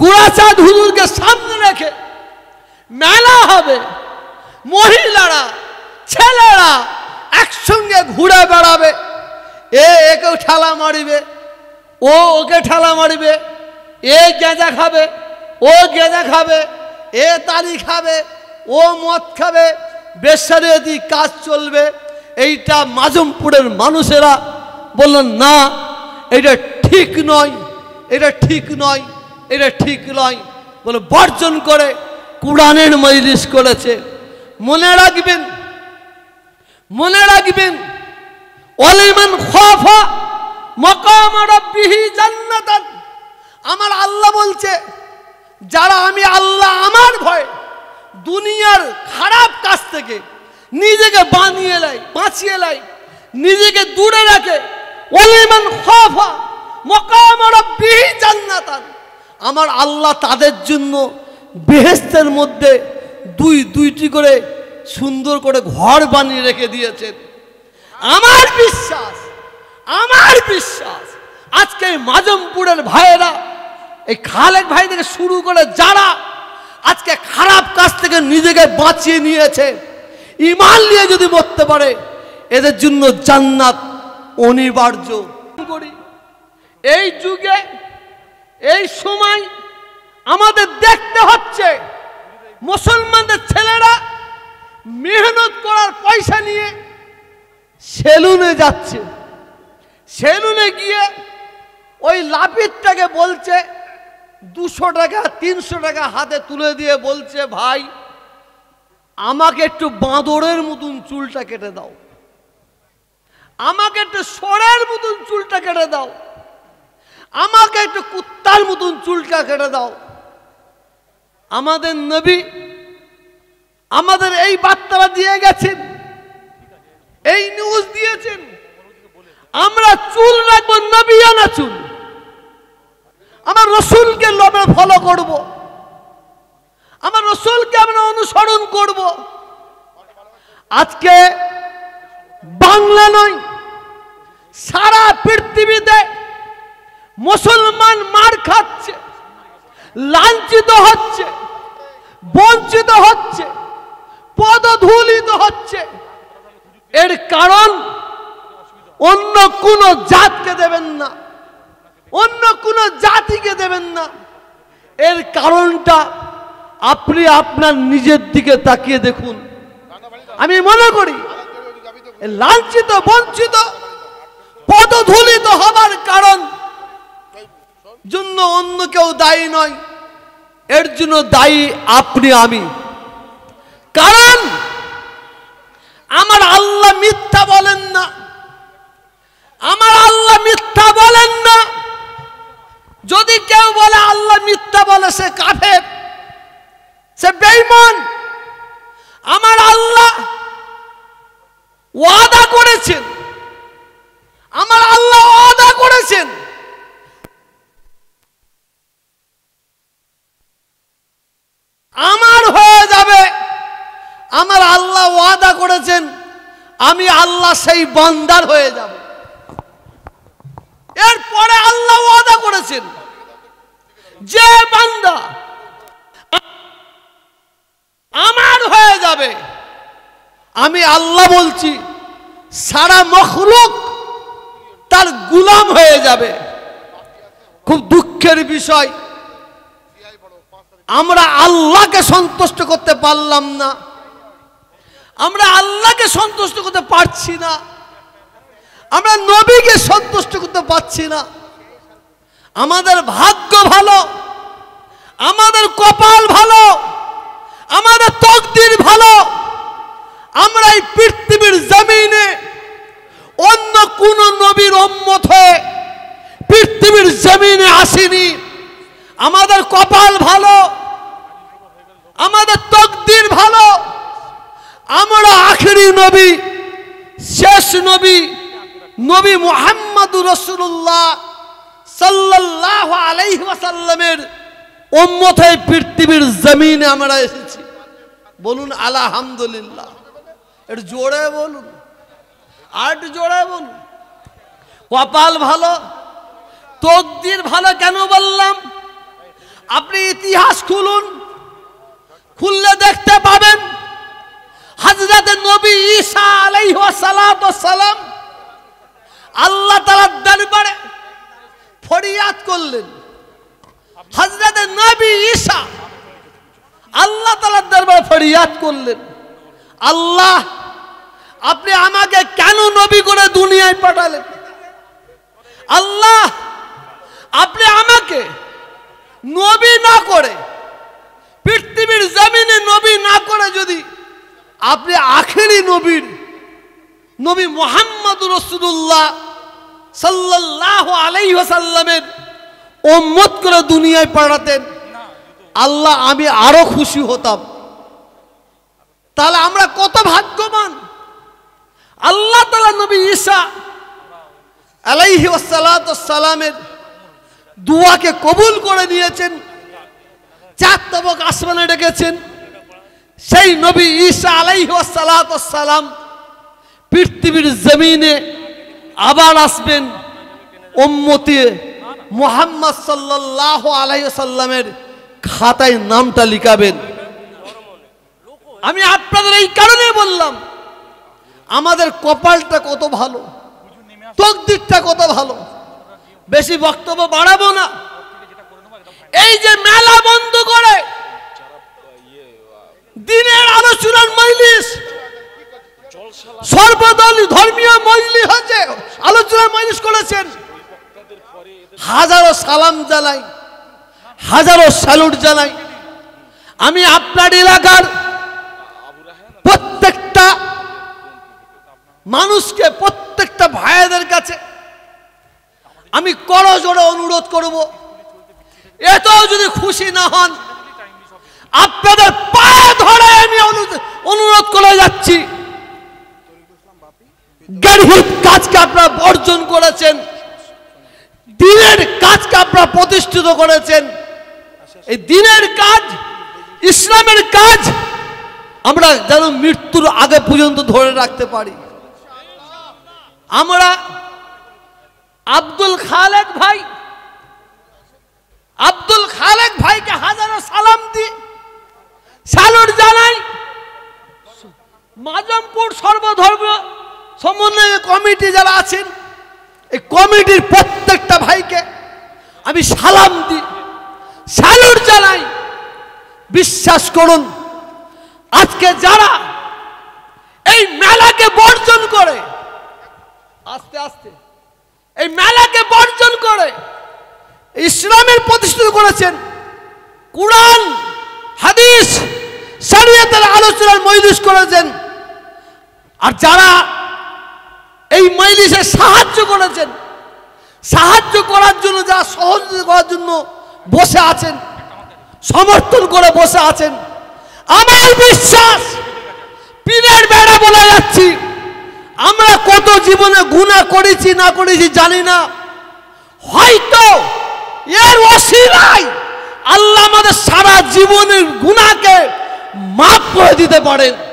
গুড়াচাঁদ হুজুরকে সামনে রেখে মেলা হবে মহিলারা ছেলেরা একসঙ্গে ঘুরে বেড়াবে এ একে ঠেলা মারিবে ও ওকে ঠেলা মারিবে এ গেঁজা খাবে ও গেঁজা খাবে এ তারি খাবে ও মদ খাবে দি কাজ চলবে এইটা মাজমপুরের মানুষেরা বললেন না এটা ঠিক নয় এটা ঠিক নয় এটা ঠিক নয় বলে বর্জন করে কোরআনের মজলিস করেছে মনে রাখবেন মনে রাখবেন আমার আল্লাহ বলছে যারা আমি আল্লাহ আমার ভয় দুনিয়ার খারাপ কাজ থেকে নিজেকে বানিয়ে লাই বাঁচিয়ে লাই নিজেকে দূরে রাখে অলিমান খফা মকাম বিহি জান্নাতান আমার আল্লাহ তাদের জন্য বেহেস্তের মধ্যে দুই দুইটি করে সুন্দর করে ঘর বানিয়ে রেখে দিয়েছেন আমার বিশ্বাস আমার বিশ্বাস আজকে এই মাজমপুরের ভাইয়েরা এই খালেক ভাই থেকে শুরু করে যারা আজকে খারাপ কাজ থেকে নিজেকে বাঁচিয়ে নিয়েছে ইমান নিয়ে যদি মরতে পারে এদের জন্য জান্নাত অনিবার্য করি এই যুগে এই সময় আমাদের দেখতে হচ্ছে মুসলমানদের ছেলেরা মেহনত করার পয়সা নিয়ে সেলুনে যাচ্ছে সেলুনে গিয়ে ওই লাপিরটাকে বলছে দুশো টাকা তিনশো টাকা হাতে তুলে দিয়ে বলছে ভাই আমাকে একটু বাঁদরের মতন চুলটা কেটে দাও আমাকে একটু সরের মতন চুলটা কেটে দাও আমাকে একটু তার মতন চুলটা কেটে দাও আমাদের নবী আমাদের এই বার্তারা দিয়ে গেছেন এই নিউজ দিয়েছেন আমরা চুল রাখবো নবী আনা চুল আমার রসুলকে আমরা ফলো করব। আমার রসুলকে আমরা অনুসরণ করব। আজকে বাংলা নয় সারা পৃথিবীতে মুসলমান মার খাচ্ছে লাঞ্ছিত হচ্ছে বঞ্চিত হচ্ছে পদধূলিত হচ্ছে এর কারণ অন্য কোনো জাতকে দেবেন না অন্য কোনো জাতিকে দেবেন না এর কারণটা আপনি আপনার নিজের দিকে তাকিয়ে দেখুন আমি মনে করি লাঞ্ছিত বঞ্চিত পদধূলিত হবার কারণ অন্য কেউ দায়ী নয় এর জন্য দায়ী আপনি আমি কারণ আমার আল্লাহ মিথ্যা বলেন না আমার আল্লাহ মিথ্যা বলেন না যদি কেউ বলে আল্লাহ মিথ্যা বলে সে কাফের সে বেইমান আমার আল্লাহ ওয়াদা করেছেন আমার আল্লাহ ওয়াদা করেছেন আমার আল্লাহ ওয়াদা করেছেন আমি আল্লাহ সেই বান্দার হয়ে যাব এরপরে আল্লাহ ওয়াদা করেছেন যে বান্দা আমার হয়ে যাবে আমি আল্লাহ বলছি সারা মখলুক তার গুলাম হয়ে যাবে খুব দুঃখের বিষয় আমরা আল্লাহকে সন্তুষ্ট করতে পারলাম না আমরা আল্লাহকে সন্তুষ্ট করতে পারছি না আমরা নবীকে সন্তুষ্ট করতে পারছি না আমাদের ভাগ্য ভালো আমাদের কপাল ভালো আমাদের তকদির ভালো আমরা এই পৃথিবীর জমিনে অন্য কোন নবীর অম্মত হয়ে পৃথিবীর জমিনে আসিনি আমাদের কপাল ভালো আমাদের তকদির ভালো আমরা আখেরি নবী শেষ নবী নবী মোহাম্মদ রসুল্লাহ সাল্লাহ আলাইসাল্লামের ওম্মথায় পৃথিবীর জমিনে আমরা এসেছি বলুন আলহামদুলিল্লাহ এর জোরে বলুন আর জোরে বলুন কপাল ভালো তকদির ভালো কেন বললাম আপনি ইতিহাস খুলুন খুললে দেখতে পাবেন হাজরত নবী ঈসা সালাম আল্লাহ তালার দরবারে ফরিয়াদ করলেন হজরত নবী ঈসা আল্লাহ তালার দরবারে ফরিয়াদ করলেন আল্লাহ আপনি আমাকে কেন নবী করে দুনিয়ায় পাঠালেন আল্লাহ আপনি আমাকে নবী না করে পৃথিবীর জমিনে নবী না করে যদি আপনি আখেরি নবীর নবী মোহাম্মদ রসুল্লাহ সাল্লাহ আলাইসাল্লামের ওম্মত করে দুনিয়ায় পাড়াতেন আল্লাহ আমি আরো খুশি হতাম তাহলে আমরা কত ভাগ্যবান আল্লাহ তালা নবী ঈশা আলাইহি সালামের দুয়াকে কবুল করে নিয়েছেন চার তবক আসমানে ডেকেছেন সেই নবী ঈসা সালাম পৃথিবীর জমিনে আবার আসবেন ওম্মতি মোহাম্মদ সাল্লাহ আলাইসাল্লামের খাতায় নামটা লিখাবেন আমি আপনাদের এই কারণে বললাম আমাদের কপালটা কত ভালো তকদিরটা কত ভালো বেশি বক্তব্য বাড়াবো না এই যে মেলা বন্ধ করে সর্বদল ধর্মীয় মজলি হয়েছে আলোচনার মজলিস করেছেন হাজারো সালাম জানাই হাজারো স্যালুট জানাই আমি আপনার এলাকার প্রত্যেকটা মানুষকে প্রত্যেকটা ভাইয়াদের কাছে আমি করো জোরে অনুরোধ করব এত যদি খুশি না হন আপনাদের পায়ে ধরে আমি অনুরোধ করে যাচ্ছি গার্হিত কাজকে আপনারা বর্জন করেছেন দিনের কাজকে আপনারা প্রতিষ্ঠিত করেছেন এই দিনের কাজ ইসলামের কাজ আমরা যেন মৃত্যুর আগে পর্যন্ত ধরে রাখতে পারি আমরা আব্দুল খালেক ভাই আব্দুল খালেক ভাইকে হাজারো সালাম দি স্যালুট জানাই মাজমপুর সর্বধর্ম সমন্বয় কমিটি যারা আছেন এই কমিটির প্রত্যেকটা ভাইকে আমি সালাম দিই স্যালুট জানাই বিশ্বাস করুন আজকে যারা এই মেলাকে বর্জন করে আস্তে আস্তে এই মেলাকে বর্জন করে ইসলামের প্রতিষ্ঠিত করেছেন কুরআন হাদিস শরীয়তের আলোচনার মজলিস করেছেন আর যারা এই মাইলিসে সাহায্য করেছেন সাহায্য করার জন্য যা সহযোগিতা করার জন্য বসে আছেন সমর্থন করে বসে আছেন আমার বিশ্বাস পীরের বেড়া বলে যাচ্ছি আমরা কত জীবনে গুণা করেছি না করেছি জানি না হয়তো এর অসিরাই আল্লাহ আমাদের সারা জীবনের গুণাকে মাফ করে দিতে পারেন